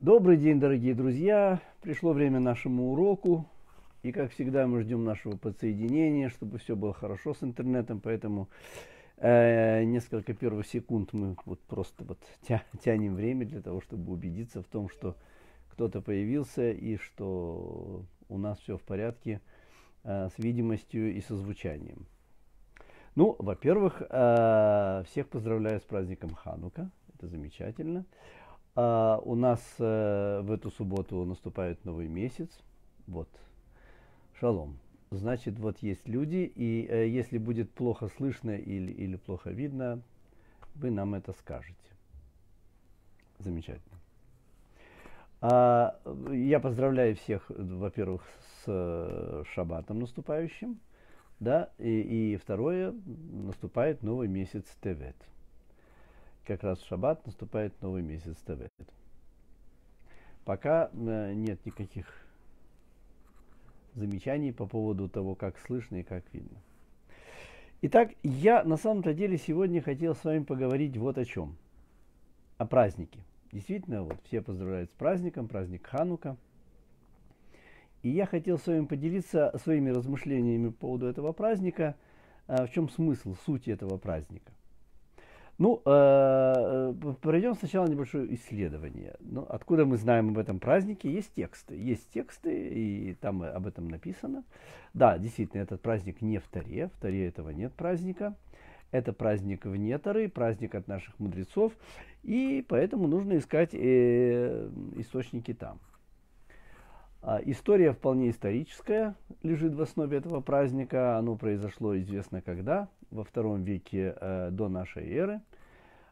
Добрый день, дорогие друзья! Пришло время нашему уроку. И, как всегда, мы ждем нашего подсоединения, чтобы все было хорошо с интернетом. Поэтому э, несколько первых секунд мы вот просто вот тя тянем время для того, чтобы убедиться в том, что кто-то появился и что у нас все в порядке э, с видимостью и со звучанием. Ну, во-первых, э, всех поздравляю с праздником Ханука. Это замечательно. Замечательно. А у нас э, в эту субботу наступает новый месяц. Вот. Шалом. Значит, вот есть люди, и э, если будет плохо слышно или, или плохо видно, вы нам это скажете. Замечательно. А, я поздравляю всех, во-первых, с э, шабатом наступающим, да, и, и второе, наступает новый месяц Тевет как раз в шаббат наступает новый месяц ТВ. Пока э, нет никаких замечаний по поводу того, как слышно и как видно. Итак, я на самом-то деле сегодня хотел с вами поговорить вот о чем. О празднике. Действительно, вот все поздравляют с праздником, праздник Ханука. И я хотел с вами поделиться своими размышлениями по поводу этого праздника, э, в чем смысл, суть этого праздника. Ну, э, э, пройдем сначала небольшое исследование. Ну, откуда мы знаем об этом празднике? Есть тексты. Есть тексты, и там об этом написано. Да, действительно, этот праздник не в Таре. В Таре этого нет праздника. Это праздник вне Тары, праздник от наших мудрецов. И поэтому нужно искать э, источники там. А, история вполне историческая лежит в основе этого праздника. Оно произошло известно когда во втором веке э, до нашей эры.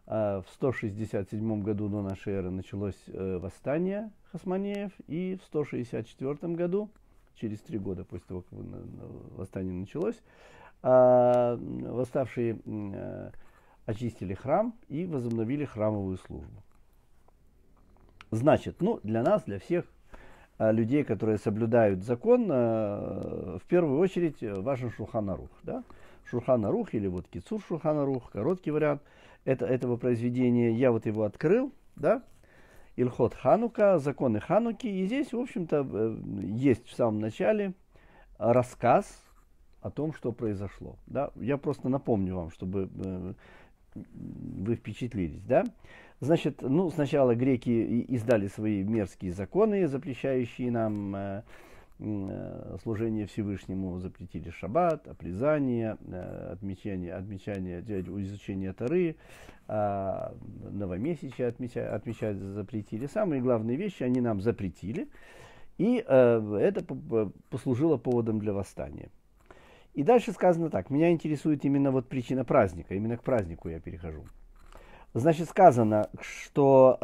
Э, в 167 году до нашей эры началось э, восстание Хасманеев, и в 164 году, через три года после того, как восстание началось, э, восставшие э, очистили храм и возобновили храмовую службу. Значит, ну, для нас, для всех э, людей, которые соблюдают закон, э, в первую очередь э, важен шуханарух, да? Шурхана Рух или вот Кицур Шурхана Рух, короткий вариант это, этого произведения. Я вот его открыл, да, Илхот Ханука, законы Хануки. И здесь, в общем-то, э, есть в самом начале рассказ о том, что произошло. Да? Я просто напомню вам, чтобы э, вы впечатлились. Да? Значит, ну, сначала греки издали свои мерзкие законы, запрещающие нам э, Э, служение Всевышнему запретили шаббат, обрезание, э, отмечание, отмечание, изучение Тары, а, новомесячие отмечать, отмечать запретили. Самые главные вещи они нам запретили, и э, это послужило поводом для восстания. И дальше сказано так, меня интересует именно вот причина праздника, именно к празднику я перехожу. Значит, сказано, что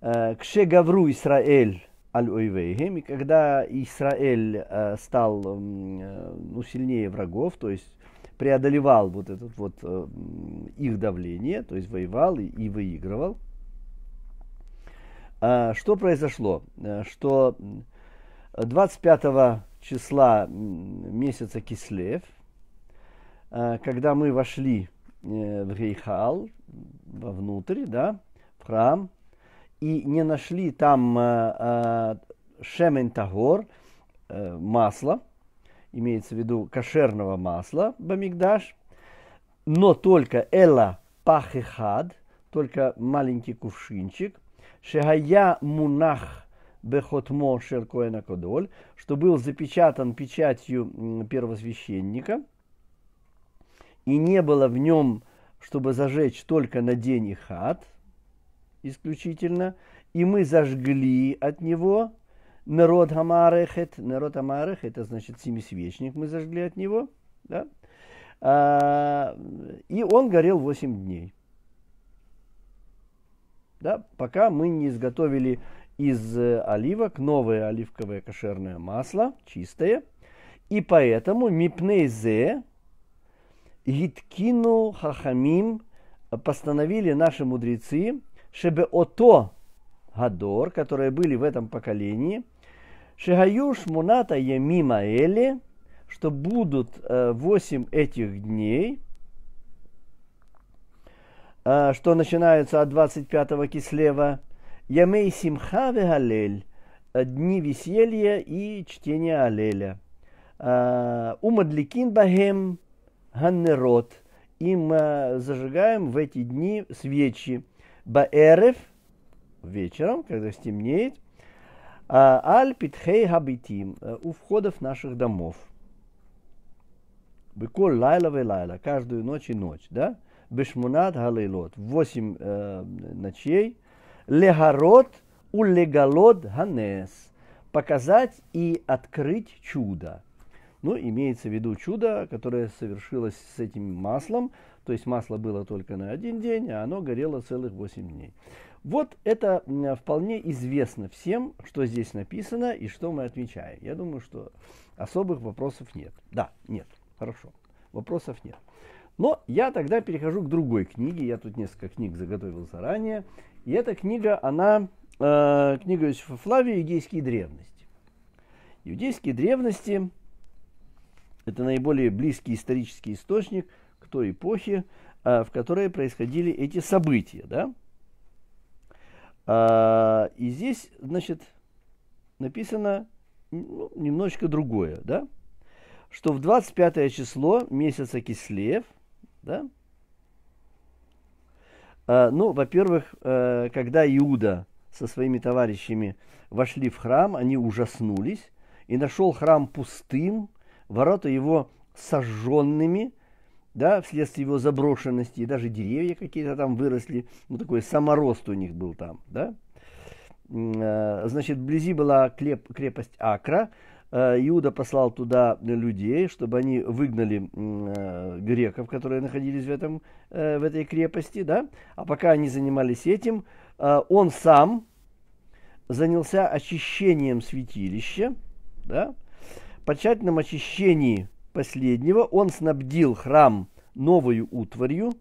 «Кше гавру Исраэль» аль-Ойвейгем, и когда Израиль э, стал э, ну, сильнее врагов, то есть преодолевал вот это вот э, их давление, то есть воевал и, выигрывал, что произошло? Что 25 числа месяца Кислев, когда мы вошли э, в Гейхал, вовнутрь, да, в храм, и не нашли там э, э, шементагор э, масло, имеется в виду кошерного масла, бамигдаш, но только эла пахихад, только маленький кувшинчик, шегая мунах бехотмо шеркоэна кодоль, что был запечатан печатью первосвященника, и не было в нем, чтобы зажечь только на день и хат, исключительно, и мы зажгли от него народ Гамарехет. Народ Гамарех, это значит семисвечник мы зажгли от него. Да? А, и он горел 8 дней. Да? Пока мы не изготовили из э, оливок новое оливковое кошерное масло, чистое. И поэтому мипнейзе гиткину хахамим постановили наши мудрецы чтобы Шебеото Гадор, которые были в этом поколении, Шигаюш Муната Ямима Эле, что будут э, восемь этих дней, э, что начинаются от 25-го кислева, Ямей симха вегалель, э, дни веселья и чтения Алеля. Умадликин Бахем Ганнерот, им зажигаем в эти дни свечи – Баэрев, вечером, когда стемнеет, а, Аль Питхей Хабитим, э, у входов наших домов. Быколь лайла ве лайла, каждую ночь и ночь, да? Бешмунат галейлот, восемь э, ночей. Легарот у легалот ганес, показать и открыть чудо. Ну, имеется в виду чудо, которое совершилось с этим маслом, то есть масло было только на один день, а оно горело целых 8 дней. Вот это вполне известно всем, что здесь написано и что мы отмечаем. Я думаю, что особых вопросов нет. Да, нет. Хорошо. Вопросов нет. Но я тогда перехожу к другой книге. Я тут несколько книг заготовил заранее. И эта книга, она э, книга Иосифа Флавия «Иудейские древности». Иудейские древности – это наиболее близкий исторический источник – той эпохи, а, в которой происходили эти события, да? А, и здесь, значит, написано ну, немножечко другое, да? Что в 25 число месяца кислев, да? А, ну, во-первых, э, когда Иуда со своими товарищами вошли в храм, они ужаснулись, и нашел храм пустым, ворота его сожженными, да, вследствие его заброшенности, даже деревья какие-то там выросли, ну, такой саморост у них был там, да. Э, значит, вблизи была клеп, крепость Акра, э, Иуда послал туда людей, чтобы они выгнали э, греков, которые находились в, этом, в этой крепости, да, а пока они занимались этим, он сам занялся очищением святилища, да, по тщательном очищении последнего он снабдил храм новою утварью,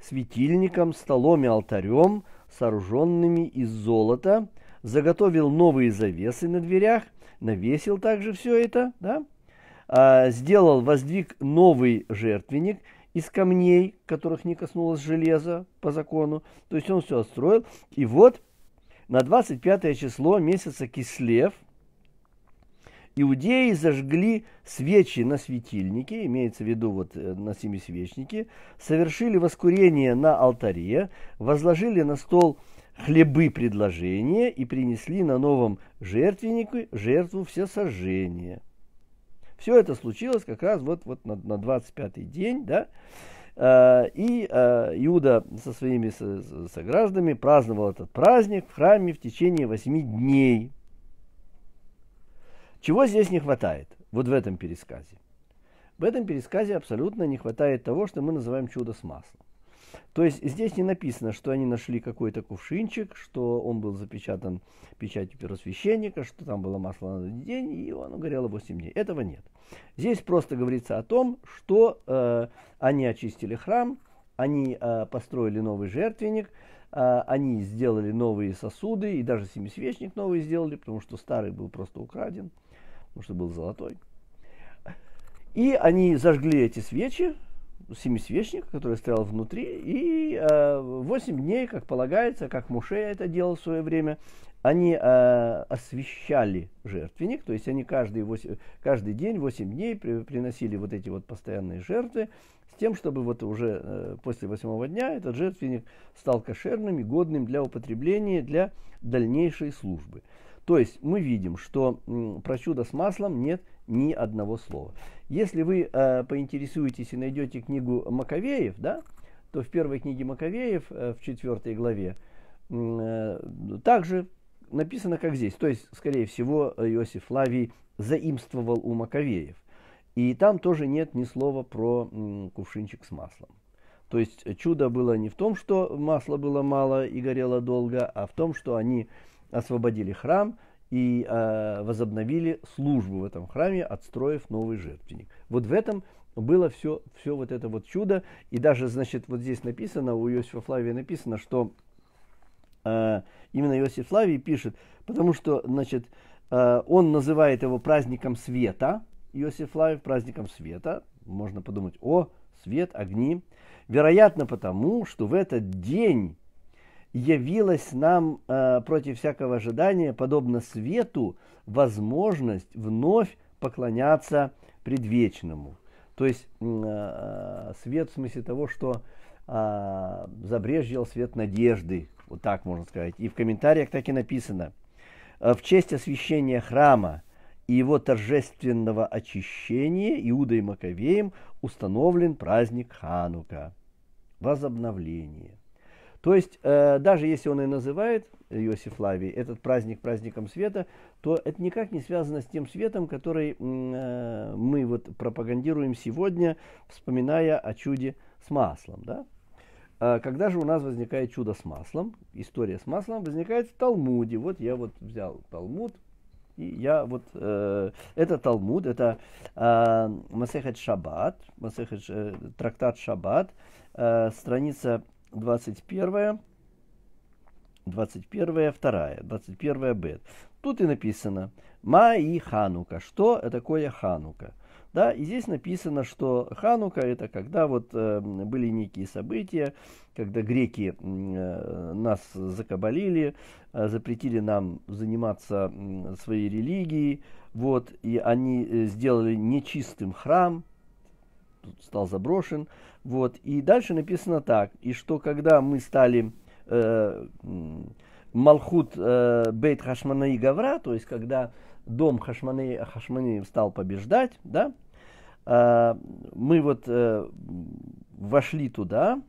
светильником, столом и алтарем, сооруженными из золота, заготовил новые завесы на дверях, навесил также все это, да? а, сделал, воздвиг новый жертвенник из камней, которых не коснулось железа по закону. То есть он все отстроил. И вот на 25 число месяца Кислев – иудеи зажгли свечи на светильнике, имеется в виду вот э, на семисвечнике, совершили воскурение на алтаре, возложили на стол хлебы предложения и принесли на новом жертвеннику жертву всесожжения. Все это случилось как раз вот, вот на, на 25-й день, да, э, и э, Иуда со своими сограждами праздновал этот праздник в храме в течение восьми дней. Чего здесь не хватает? Вот в этом пересказе. В этом пересказе абсолютно не хватает того, что мы называем чудо с маслом. То есть здесь не написано, что они нашли какой-то кувшинчик, что он был запечатан печатью первосвященника, что там было масло на день, и оно горело 8 дней. Этого нет. Здесь просто говорится о том, что э, они очистили храм, они э, построили новый жертвенник, э, они сделали новые сосуды, и даже семисвечник новый сделали, потому что старый был просто украден потому что был золотой. И они зажгли эти свечи, семисвечник, который стоял внутри, и э, 8 дней, как полагается, как Мушея это делал в свое время, они э, освещали жертвенник, то есть они каждый, 8, каждый день, 8 дней при, приносили вот эти вот постоянные жертвы, с тем, чтобы вот уже э, после восьмого дня этот жертвенник стал кошерным и годным для употребления, для дальнейшей службы. То есть мы видим, что про чудо с маслом нет ни одного слова. Если вы э, поинтересуетесь и найдете книгу Маковеев, да, то в первой книге Маковеев, э, в четвертой главе, э, также написано, как здесь. То есть, скорее всего, Иосиф Лавий заимствовал у Маковеев. И там тоже нет ни слова про м, кувшинчик с маслом. То есть э, чудо было не в том, что масла было мало и горело долго, а в том, что они освободили храм и э, возобновили службу в этом храме, отстроив новый жертвенник. Вот в этом было все, все вот это вот чудо. И даже, значит, вот здесь написано, у Иосифа Флавия написано, что э, именно Иосиф Флавий пишет, потому что, значит, э, он называет его праздником света, Иосиф Флавий, праздником света. Можно подумать, о, свет, огни. Вероятно, потому, что в этот день явилась нам э, против всякого ожидания, подобно свету, возможность вновь поклоняться предвечному. То есть э, э, свет в смысле того, что э, забрежил свет надежды, вот так можно сказать. И в комментариях так и написано. «Э, в честь освящения храма и его торжественного очищения Иудой Маковеем установлен праздник Ханука, возобновление. То есть, э, даже если он и называет Иосиф Лавий этот праздник праздником света, то это никак не связано с тем светом, который э, мы вот пропагандируем сегодня, вспоминая о чуде с маслом. Да? Э, когда же у нас возникает чудо с маслом? История с маслом возникает в Талмуде. Вот я вот взял Талмуд, и я вот э, это Талмуд, это э, Масехет Шаббат, Масехет, э, трактат Шаббат, э, страница 21, 21, 2, 21 бет. Тут и написано «Ма и Ханука». Что такое Ханука? Да, и здесь написано, что Ханука это когда вот э, были некие события, когда греки э, нас закабалили, э, запретили нам заниматься э, своей религией, вот, и они э, сделали нечистым храм, стал заброшен, э, вот. И дальше написано так, и что когда мы стали э, Малхут э, Бейт хашмана и Гавра, то есть когда дом Хашманы, Хашманы стал побеждать, да, э, мы вот э, вошли туда,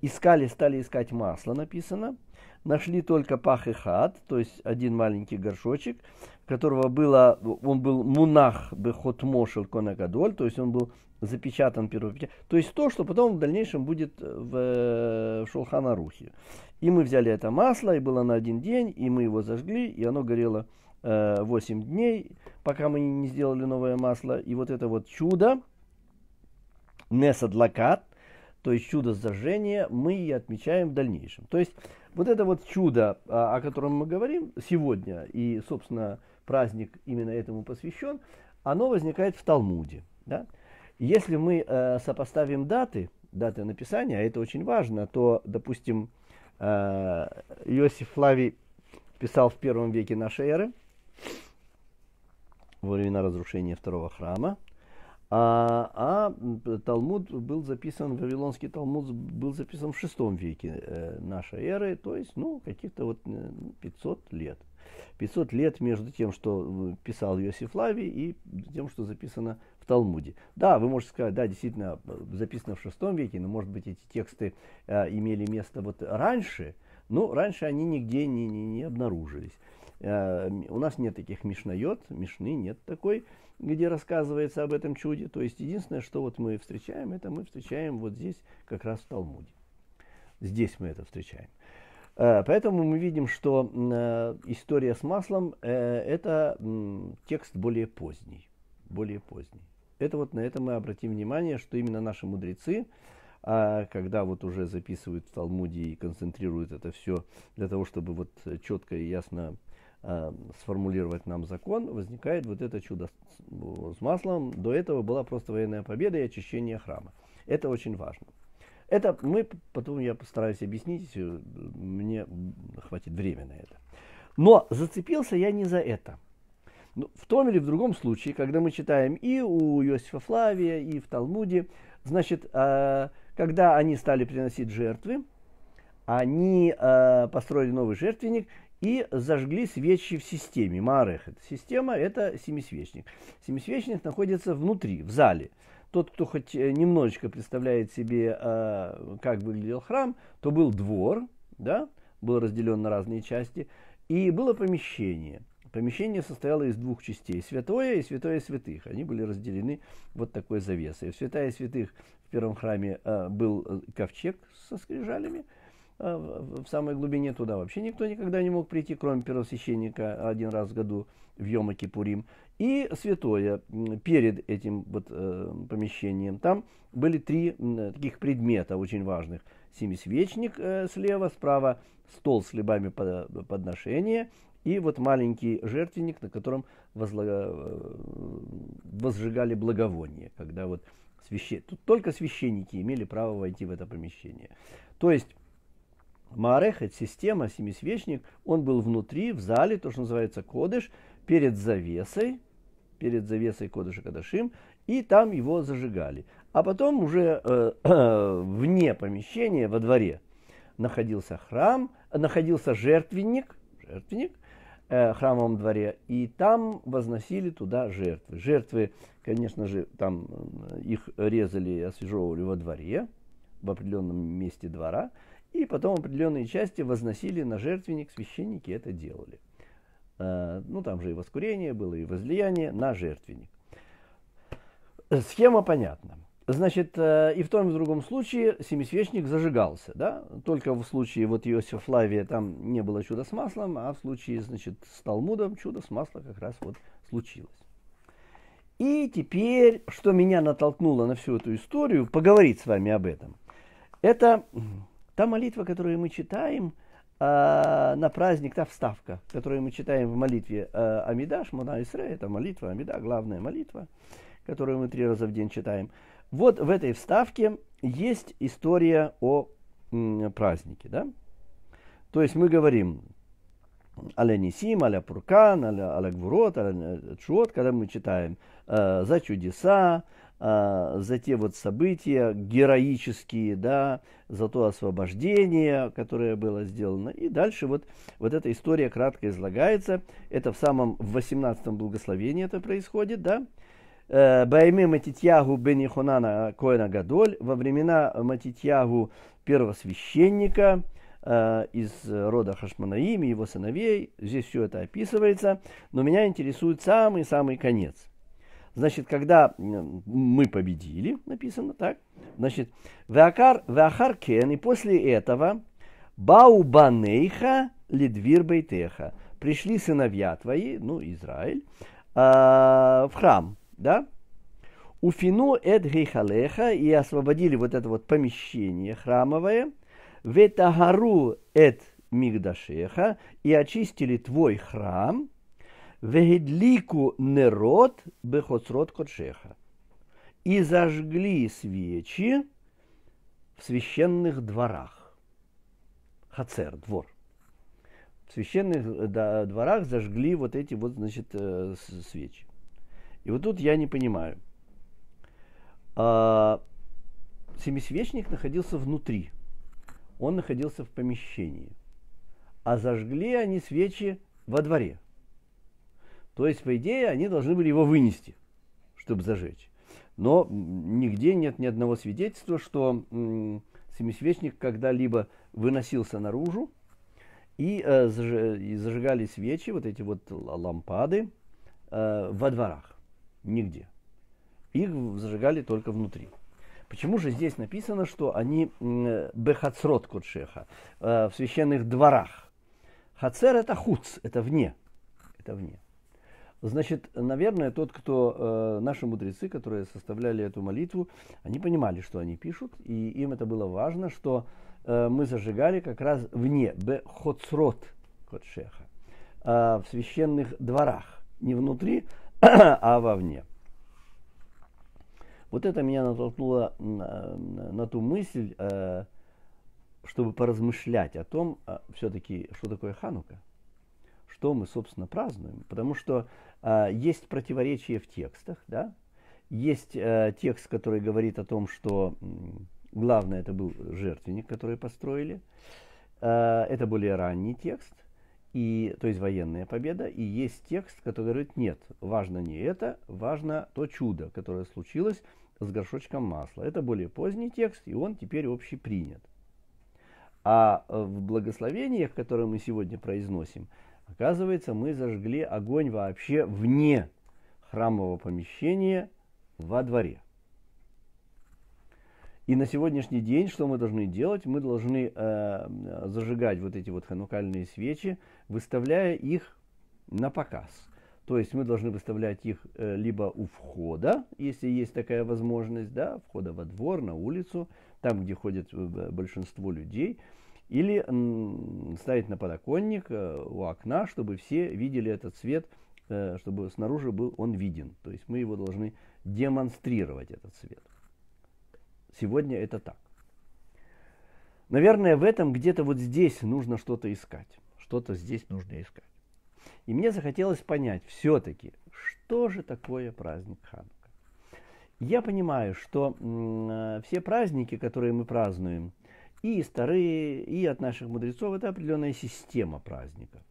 искали, стали искать масло, написано, нашли только пах и хат, то есть один маленький горшочек, которого было, он был мунах бехот мошел конагадоль, то есть он был запечатан первопечать. То есть то, что потом в дальнейшем будет э, в, э, в Шулханарухе. И мы взяли это масло, и было на один день, и мы его зажгли, и оно горело э, 8 дней, пока мы не сделали новое масло. И вот это вот чудо, несадлакат, то есть чудо зажжения, мы и отмечаем в дальнейшем. То есть вот это вот чудо, а, о котором мы говорим сегодня, и, собственно, праздник именно этому посвящен, оно возникает в Талмуде. Да? Если мы э, сопоставим даты, даты написания, а это очень важно, то, допустим, э, Иосиф Флавий писал в первом веке нашей эры, во времена разрушения второго храма, а, а Талмуд был записан, Вавилонский Талмуд был записан в шестом веке э, нашей эры, то есть, ну, каких-то вот 500 э, лет. 500 лет между тем, что э, писал Иосиф Лави, и тем, что записано в Талмуде. Да, вы можете сказать, да, действительно, э, записано в шестом веке, но, может быть, эти тексты э, имели место вот раньше, но раньше они нигде не, не, не обнаружились. Э, у нас нет таких мишнает, мишны нет такой, где рассказывается об этом чуде. То есть, единственное, что вот мы встречаем, это мы встречаем вот здесь, как раз в Талмуде. Здесь мы это встречаем. Э, поэтому мы видим, что э, история с маслом – это текст более поздний. Более поздний. Это вот на это мы обратим внимание, что именно наши мудрецы, а когда вот уже записывают в Талмуде и концентрируют это все для того, чтобы вот четко и ясно э, сформулировать нам закон, возникает вот это чудо с, с маслом. До этого была просто военная победа и очищение храма. Это очень важно. Это мы, потом я постараюсь объяснить, э, мне хватит времени на это. Но зацепился я не за это. Ну, в том или в другом случае, когда мы читаем и у Иосифа Флавия, и в Талмуде, значит, а, когда они стали приносить жертвы, они а, построили новый жертвенник и зажгли свечи в системе. Марех, это система, это семисвечник. Семисвечник находится внутри, в зале. Тот, кто хоть э, немножечко представляет себе, а, как выглядел храм, то был двор, да, был разделен на разные части, и было помещение – Помещение состояло из двух частей – святое и святое святых. Они были разделены вот такой завесой. В святая святых в первом храме э, был э, ковчег со скрижалями, э, в, в самой глубине туда вообще никто никогда не мог прийти, кроме первосвященника один раз в году в йома Кипурим. И святое перед этим вот, э, помещением. Там были три э, таких предмета очень важных семисвечник э, слева, справа стол с хлебами подношения, и вот маленький жертвенник, на котором возлага... Э, возжигали благовоние, когда вот свяще... Тут только священники имели право войти в это помещение. То есть Маарех, это система, семисвечник, он был внутри, в зале, то, что называется кодыш, перед завесой, перед завесой кодыша кадашим, и там его зажигали. А потом уже э, э, вне помещения, во дворе, находился храм, находился жертвенник, жертвенник, Э, храмовом дворе, и там возносили туда жертвы. Жертвы, конечно же, там э, их резали и освежевывали во дворе, в определенном месте двора, и потом определенные части возносили на жертвенник, священники это делали. Э, ну, там же и воскурение было, и возлияние на жертвенник. Схема понятна. Значит, э, и в том и в другом случае семисвечник зажигался, да? Только в случае вот Иосифа Флавия там не было чуда с маслом, а в случае, значит, с Талмудом чудо с маслом как раз вот случилось. И теперь, что меня натолкнуло на всю эту историю, поговорить с вами об этом, это та молитва, которую мы читаем э, на праздник, та вставка, которую мы читаем в молитве э, Амидаш, Мона Исре, это молитва Амида, главная молитва, которую мы три раза в день читаем – вот в этой вставке есть история о празднике. Да? То есть мы говорим аля Нисим, аля Пуркан, аля, аля Гвурот, аля э, Чуот, когда мы читаем э, за чудеса, э, за те вот события героические, да, за то освобождение, которое было сделано. И дальше вот, вот эта история кратко излагается. Это в самом в 18-м благословении это происходит, да. Баймы Матитьягу Бенихунана Ихунана Коэна Гадоль, во времена Матитьягу первого священника э, из рода Хашманаим и его сыновей. Здесь все это описывается, но меня интересует самый-самый конец. Значит, когда мы победили, написано так, значит, Веакар, Веахар Кен, и после этого Баубанейха Лидвир Бейтеха. Пришли сыновья твои, ну, Израиль, э, в храм, да? Уфину эд гейхалеха, и освободили вот это вот помещение храмовое, ветагару эд мигдашеха, и очистили твой храм, вегедлику нерот бехоцрот кодшеха, и зажгли свечи в священных дворах. Хацер, двор. В священных э, дворах зажгли вот эти вот, значит, э, свечи. И вот тут я не понимаю. А, семисвечник находился внутри. Он находился в помещении. А зажгли они свечи во дворе. То есть, по идее, они должны были его вынести, чтобы зажечь. Но нигде нет ни одного свидетельства, что семисвечник когда-либо выносился наружу, и, э, заж... и зажигали свечи, вот эти вот лампады, э, во дворах нигде. Их зажигали только внутри. Почему же здесь написано, что они э, бехацрот кудшеха, э, в священных дворах? Хацер это хуц, это вне. Это вне. Значит, наверное, тот, кто, э, наши мудрецы, которые составляли эту молитву, они понимали, что они пишут, и им это было важно, что мы зажигали как раз вне, бехоцрот кудшеха, в священных дворах. Не внутри, а вовне. Вот это меня натолкнуло на, э, на ту мысль, э, чтобы поразмышлять о том, э, все-таки, что такое Ханука, что мы, собственно, празднуем. Потому что есть противоречие в текстах, да? Есть текст, который говорит о том, что главное это был жертвенник, который построили. Это более ранний текст и, то есть военная победа, и есть текст, который говорит, нет, важно не это, важно то чудо, которое случилось с горшочком масла. Это более поздний текст, и он теперь общепринят. А э, в благословениях, которые мы сегодня произносим, оказывается, мы зажгли огонь вообще вне храмового помещения во дворе. И на сегодняшний день что мы должны делать? Мы должны э, зажигать вот эти вот ханукальные свечи, выставляя их на показ. То есть мы должны выставлять их э, либо у входа, если есть такая возможность, да, входа во двор, на улицу, там, где ходит э, большинство людей, или э, ставить на подоконник э, у окна, чтобы все видели этот свет, э, чтобы снаружи был он виден. То есть мы его должны демонстрировать, этот свет. Сегодня это так. Наверное, в этом где-то вот здесь нужно что-то искать. Что-то здесь нужно искать. И мне захотелось понять все-таки, что же такое праздник Ханука. Я понимаю, что э, все праздники, которые мы празднуем, и старые, и от наших мудрецов, это определенная система праздников.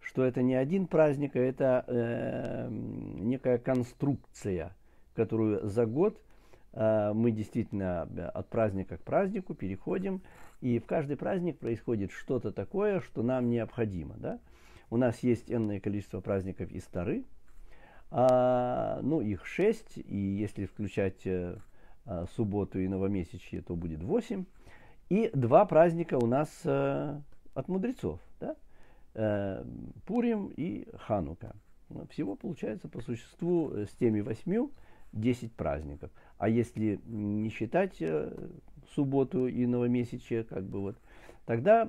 Что это не один праздник, а это э, некая конструкция, которую за год Э, мы действительно от праздника к празднику переходим, и в каждый праздник происходит что-то такое, что нам необходимо. Да? У нас есть энное количество праздников из Тары, а, ну их шесть, и если включать э, а, субботу и новомесячье, то будет восемь. И два праздника у нас а, от мудрецов, да? а, Пурим и Ханука. Всего получается по существу с теми восьмью 10 праздников. А если не считать э, субботу и новомесячие, как бы вот, тогда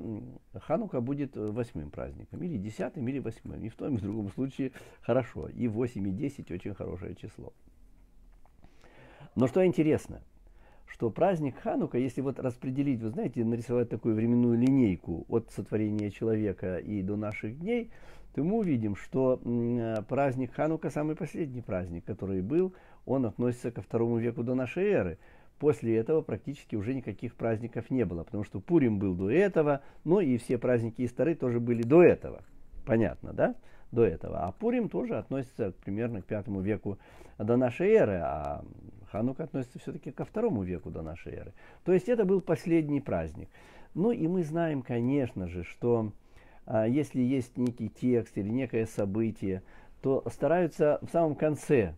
Ханука будет э, восьмым праздником, или десятым, или восьмым. И в том и в другом случае хорошо. И 8, и 10 очень хорошее число. Но что интересно, что праздник Ханука, если вот распределить, вы знаете, нарисовать такую временную линейку от сотворения человека и до наших дней, то мы увидим, что праздник Ханука самый последний праздник, который был, он относится ко второму веку до нашей эры. После этого практически уже никаких праздников не было, потому что Пурим был до этого, ну и все праздники Истары тоже были до этого. Понятно, да? До этого. А Пурим тоже относится примерно к пятому веку до нашей эры, а Ханука относится все-таки ко второму веку до нашей эры. То есть это был последний праздник. Ну и мы знаем, конечно же, что а, если есть некий текст или некое событие, то стараются в самом конце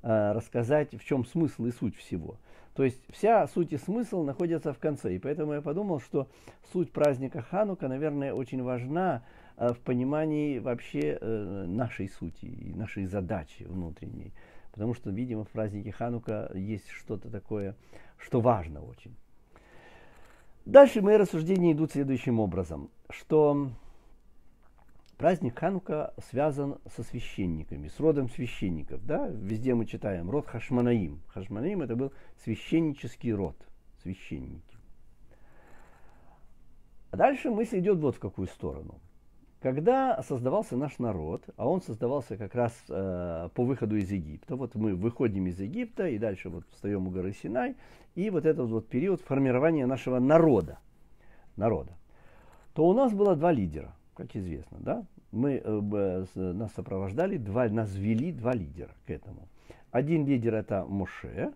Э, рассказать, в чем смысл и суть всего. То есть вся суть и смысл находятся в конце. И поэтому я подумал, что суть праздника Ханука, наверное, очень важна э, в понимании вообще э, нашей сути и нашей задачи внутренней. Потому что, видимо, в празднике Ханука есть что-то такое, что важно очень. Дальше мои рассуждения идут следующим образом, что Праздник Ханука связан со священниками, с родом священников. Да? Везде мы читаем род Хашманаим. Хашманаим это был священнический род, священники. А дальше мысль идет вот в какую сторону. Когда создавался наш народ, а он создавался как раз э, по выходу из Египта, вот мы выходим из Египта и дальше вот встаем у горы Синай, и вот этот вот период формирования нашего народа, народа, то у нас было два лидера как известно, да, мы, э, нас сопровождали, два, нас вели два лидера к этому. Один лидер это Муше,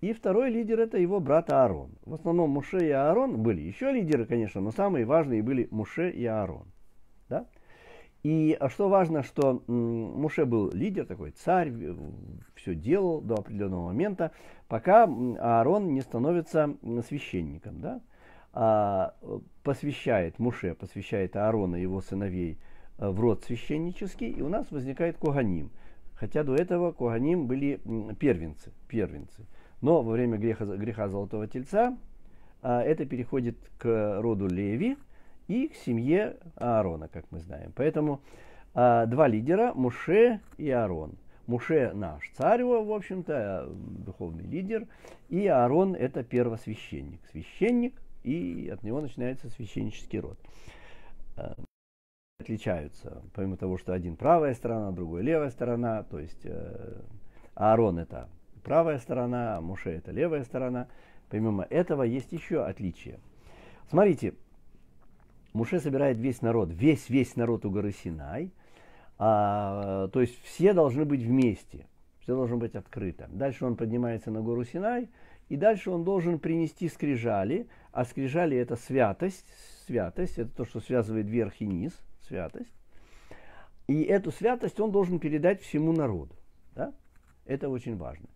и второй лидер это его брат Аарон. В основном Муше и Аарон были еще лидеры, конечно, но самые важные были Муше и Аарон. Да? И а что важно, что Муше был лидер, такой царь, все делал до определенного момента, пока Аарон не становится священником. Да? А, посвящает Муше, посвящает Аарона и его сыновей э, в род священнический, и у нас возникает Коганим. Хотя до этого Коганим были первенцы, первенцы. Но во время греха, греха Золотого Тельца а, это переходит к роду Леви и к семье Аарона, как мы знаем. Поэтому а, два лидера, Муше и Аарон. Муше наш царь, в общем-то, э, духовный лидер, и Аарон это первосвященник. Священник, и от него начинается священнический род. Э, отличаются, помимо того, что один правая сторона, другой левая сторона, то есть э, Аарон это правая сторона, а Муше это левая сторона. Помимо этого есть еще отличие. Смотрите, Муше собирает весь народ, весь весь народ у горы Синай, а, то есть все должны быть вместе, все должно быть открыто. Дальше он поднимается на гору Синай, и дальше он должен принести скрижали, а скрижали это святость, святость, это то, что связывает верх и низ, святость. И эту святость он должен передать всему народу. Да? Это очень важно.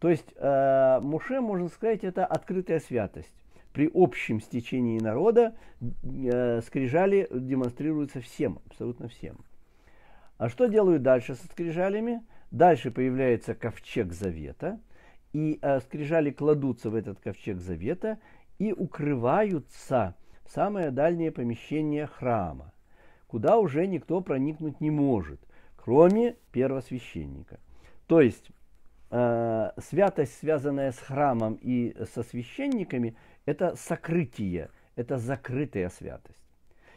То есть э, Муше, можно сказать, это открытая святость. При общем стечении народа э, скрижали демонстрируются всем, абсолютно всем. А что делают дальше со скрижалями? Дальше появляется ковчег завета – и э, скрижали кладутся в этот ковчег завета и укрываются в самое дальнее помещение храма, куда уже никто проникнуть не может, кроме первосвященника. То есть э, святость, связанная с храмом и со священниками, это сокрытие, это закрытая святость.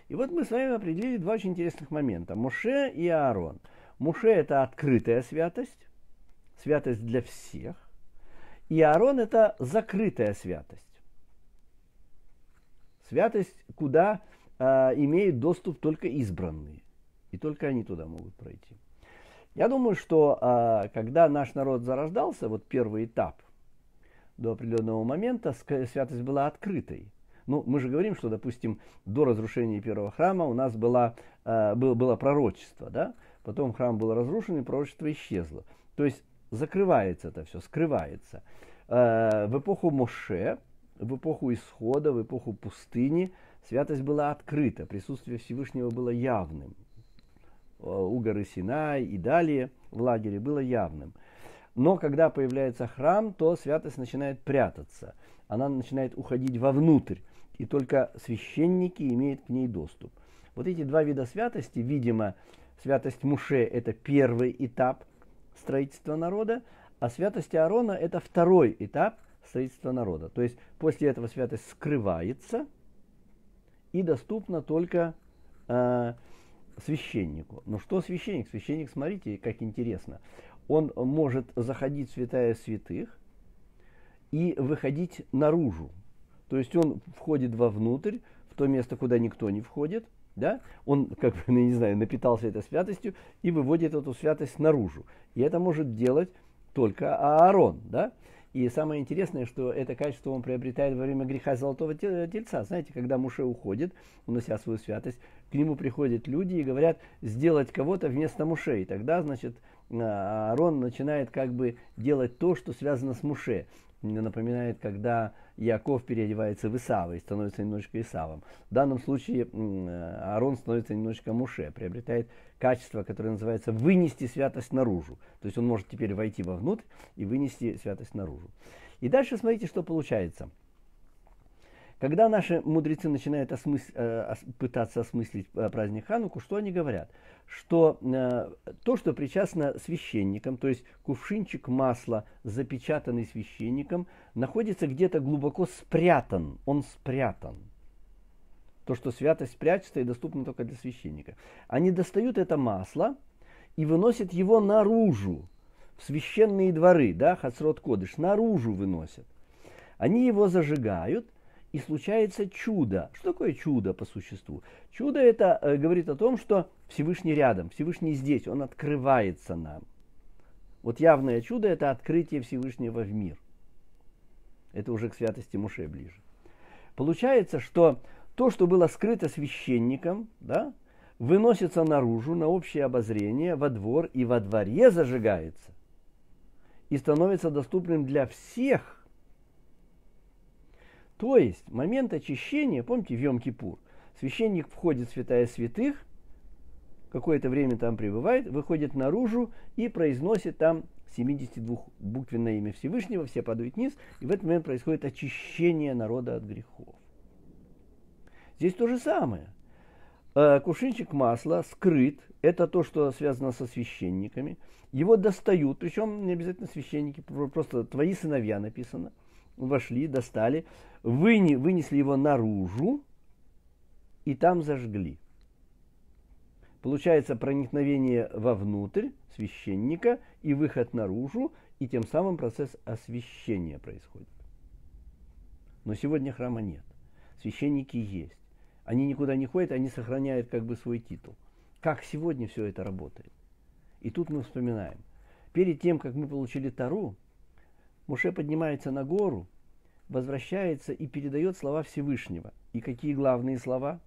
И вот мы с вами определили два очень интересных момента. Муше и Аарон. Муше – это открытая святость, святость для всех. И Аарон – это закрытая святость. Святость, куда э, а, имеют доступ только избранные. И только они туда могут пройти. Я думаю, что э, когда наш народ зарождался, вот первый этап, до определенного момента святость была открытой. Ну, мы же говорим, что, допустим, до разрушения первого храма у нас была, э, было, было пророчество, да? Потом храм был разрушен, и пророчество исчезло. То есть закрывается это все, скрывается. Э, в эпоху Моше, в эпоху Исхода, в эпоху пустыни святость была открыта, присутствие Всевышнего было явным. Э, у горы Синай и далее в лагере было явным. Но когда появляется храм, то святость начинает прятаться. Она начинает уходить вовнутрь, и только священники имеют к ней доступ. Вот эти два вида святости, видимо, святость Муше – это первый этап – строительства народа, а святость Аарона – это второй этап строительства народа. То есть после этого святость скрывается и доступна только э, священнику. Но что священник? Священник, смотрите, как интересно. Он может заходить в святая святых и выходить наружу. То есть он входит вовнутрь, в то место, куда никто не входит – да, он, как бы, ну, не знаю, напитался этой святостью и выводит эту святость наружу. И это может делать только Аарон, да. И самое интересное, что это качество он приобретает во время греха золотого тельца. Знаете, когда Муше уходит, унося свою святость, к нему приходят люди и говорят сделать кого-то вместо Муше. И тогда, значит, а, Аарон начинает как бы делать то, что связано с Муше мне напоминает, когда Яков переодевается в Исава и становится немножечко Исавом. В данном случае Аарон э, становится немножечко Муше, приобретает качество, которое называется «вынести святость наружу». То есть он может теперь войти вовнутрь и вынести святость наружу. И дальше смотрите, что получается – когда наши мудрецы начинают осмыс... Э, пытаться осмыслить э, праздник Хануку, что они говорят? Что э, то, что причастно священникам, то есть кувшинчик масла, запечатанный священником, находится где-то глубоко спрятан, он спрятан. То, что святость прячется и доступна только для священника. Они достают это масло и выносят его наружу, в священные дворы, да, Хацрот Кодыш, наружу выносят. Они его зажигают – и случается чудо. Что такое чудо по существу? Чудо это э, говорит о том, что Всевышний рядом, Всевышний здесь, он открывается нам. Вот явное чудо это открытие Всевышнего в мир. Это уже к святости Муше ближе. Получается, что то, что было скрыто священником, да, выносится наружу на общее обозрение во двор и во дворе зажигается и становится доступным для всех – то есть момент очищения, помните, в Йом-Кипур, священник входит в святая святых, какое-то время там пребывает, выходит наружу и произносит там 72-буквенное имя Всевышнего, все падают вниз, и в этот момент происходит очищение народа от грехов. Здесь то же самое. Э, Кушинчик масла скрыт, это то, что связано со священниками. Его достают, причем не обязательно священники, просто твои сыновья написано вошли, достали, выне, вынесли его наружу и там зажгли. Получается проникновение вовнутрь священника и выход наружу, и тем самым процесс освящения происходит. Но сегодня храма нет. Священники есть. Они никуда не ходят, они сохраняют как бы свой титул. Как сегодня все это работает? И тут мы вспоминаем. Перед тем, как мы получили Тару, Муше поднимается на гору, возвращается и передает слова Всевышнего. И какие главные слова?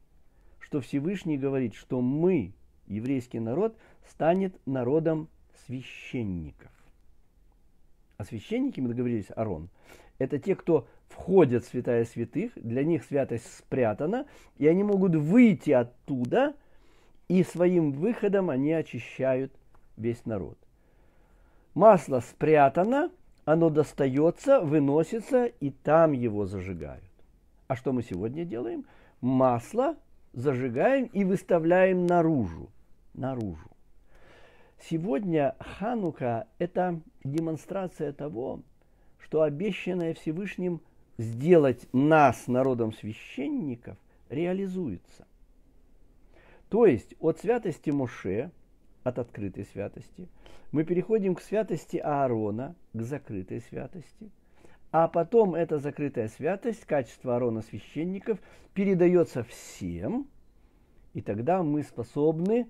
Что Всевышний говорит, что мы, еврейский народ, станет народом священников. А священники, мы договорились, Арон, это те, кто входят в святая святых, для них святость спрятана, и они могут выйти оттуда, и своим выходом они очищают весь народ. Масло спрятано – оно достается, выносится, и там его зажигают. А что мы сегодня делаем? Масло зажигаем и выставляем наружу. Наружу. Сегодня Ханука – это демонстрация того, что обещанное Всевышним сделать нас народом священников реализуется. То есть от святости Моше – от открытой святости. Мы переходим к святости Аарона, к закрытой святости. А потом эта закрытая святость, качество Аарона священников, передается всем, и тогда мы способны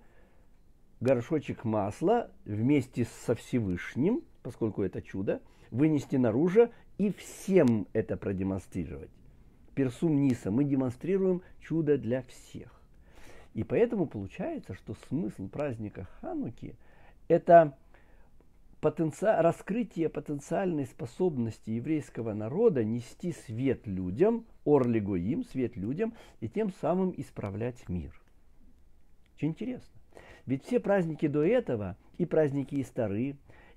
горшочек масла вместе со Всевышним, поскольку это чудо, вынести наружу и всем это продемонстрировать. Персум Ниса мы демонстрируем чудо для всех. И поэтому получается, что смысл праздника Хануки – это потенци... раскрытие потенциальной способности еврейского народа нести свет людям, орлигоим, свет людям, и тем самым исправлять мир. Очень интересно. Ведь все праздники до этого, и праздники Истары,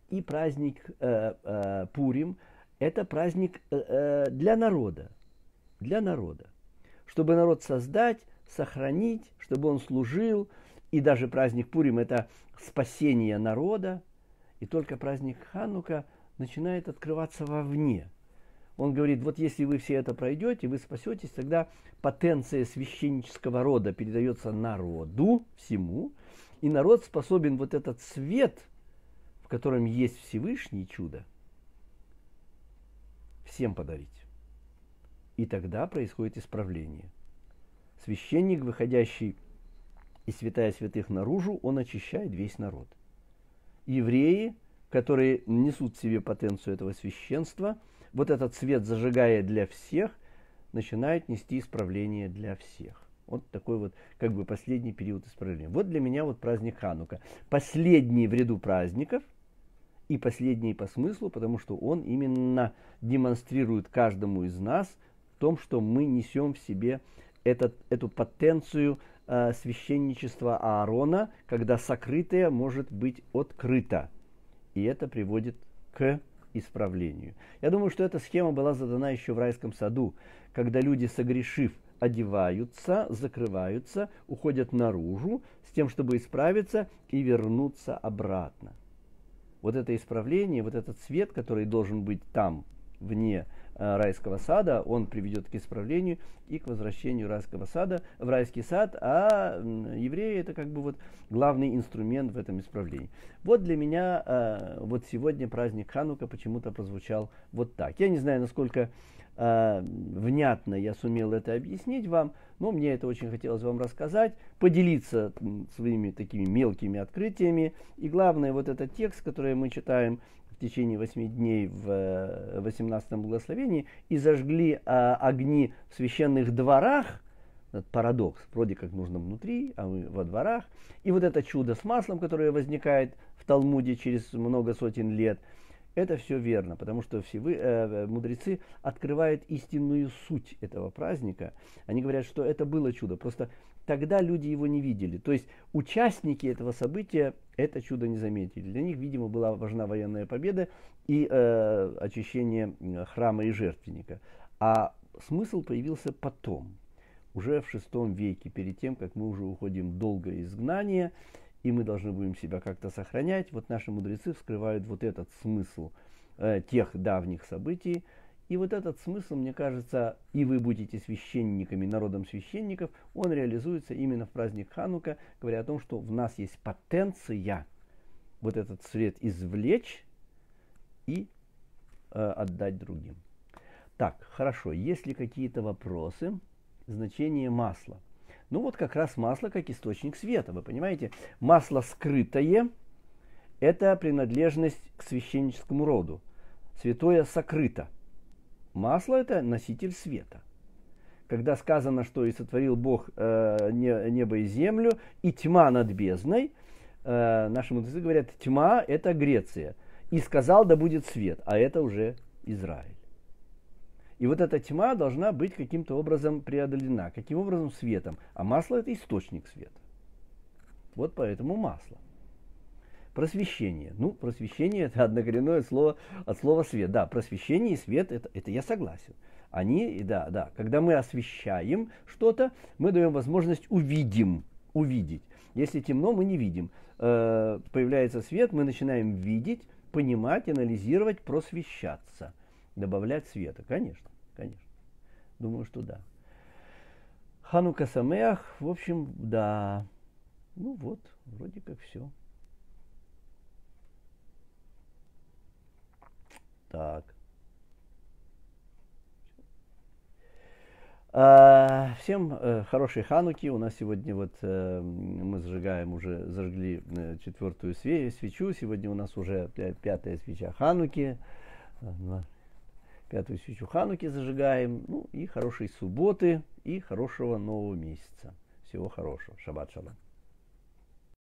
и праздник э, э, Пурим, это праздник э, э, для народа. Для народа. Чтобы народ создать, сохранить, чтобы он служил. И даже праздник Пурим – это спасение народа. И только праздник Ханука начинает открываться вовне. Он говорит, вот если вы все это пройдете, вы спасетесь, тогда потенция священнического рода передается народу всему, и народ способен вот этот свет, в котором есть Всевышний чудо, всем подарить. И тогда происходит исправление священник, выходящий из святая святых наружу, он очищает весь народ. Евреи, которые несут в себе потенцию этого священства, вот этот свет, зажигая для всех, начинают нести исправление для всех. Вот такой вот, как бы, последний период исправления. Вот для меня вот праздник Ханука. Последний в ряду праздников и последний по смыслу, потому что он именно демонстрирует каждому из нас в том, что мы несем в себе этот, эту потенцию э, священничества Аарона, когда сокрытое может быть открыто. И это приводит к исправлению. Я думаю, что эта схема была задана еще в райском саду, когда люди, согрешив, одеваются, закрываются, уходят наружу с тем, чтобы исправиться и вернуться обратно. Вот это исправление, вот этот свет, который должен быть там, вне Э, райского сада, он приведет к исправлению и к возвращению райского сада в райский сад, а евреи это как бы вот главный инструмент в этом исправлении. Вот для меня э, вот сегодня праздник Ханука почему-то прозвучал вот так. Я не знаю, насколько э, внятно я сумел это объяснить вам, но мне это очень хотелось вам рассказать, поделиться своими такими мелкими открытиями. И главное, вот этот текст, который мы читаем в течение восьми дней в 18 э, благословении и зажгли а, огни в священных дворах, этот парадокс, вроде как нужно внутри, а мы во дворах, и вот это чудо с маслом, которое возникает в Талмуде через много сотен лет, это все верно, потому что все вы, э, э, мудрецы открывают истинную суть этого праздника. Они говорят, что это было чудо. Просто тогда люди его не видели. То есть участники этого события это чудо не заметили. Для них, видимо, была важна военная победа и э, очищение храма и жертвенника. А смысл появился потом, уже в шестом веке, перед тем, как мы уже уходим долго из изгнания, и мы должны будем себя как-то сохранять. Вот наши мудрецы вскрывают вот этот смысл э, тех давних событий, и вот этот смысл, мне кажется, и вы будете священниками, народом священников, он реализуется именно в праздник Ханука, говоря о том, что в нас есть потенция вот этот свет извлечь и э, отдать другим. Так, хорошо, есть ли какие-то вопросы? Значение масла. Ну вот как раз масло как источник света, вы понимаете? Масло скрытое – это принадлежность к священническому роду. Святое сокрыто – Масло – это носитель света. Когда сказано, что и сотворил Бог э, небо и землю, и тьма над бездной, э, наши мудрецы говорят, тьма – это Греция. И сказал, да будет свет, а это уже Израиль. И вот эта тьма должна быть каким-то образом преодолена. Каким образом? Светом. А масло – это источник света. Вот поэтому масло. Просвещение. Ну, просвещение это однокоренное слово от слова свет. Да, просвещение и свет это, это я согласен. Они, да, да, когда мы освещаем что-то, мы даем возможность увидим, увидеть. Если темно, мы не видим. Э, появляется свет, мы начинаем видеть, понимать, анализировать, просвещаться. Добавлять света, конечно, конечно. Думаю, что да. Ханука Самеах, в общем, да. Ну вот, вроде как все. Так. А, всем э, хорошей хануки. У нас сегодня вот э, мы зажигаем уже, зажгли э, четвертую свечу. Сегодня у нас уже пятая свеча хануки. Пятую свечу хануки зажигаем. Ну и хорошей субботы и хорошего нового месяца. Всего хорошего. Шаббат шалом.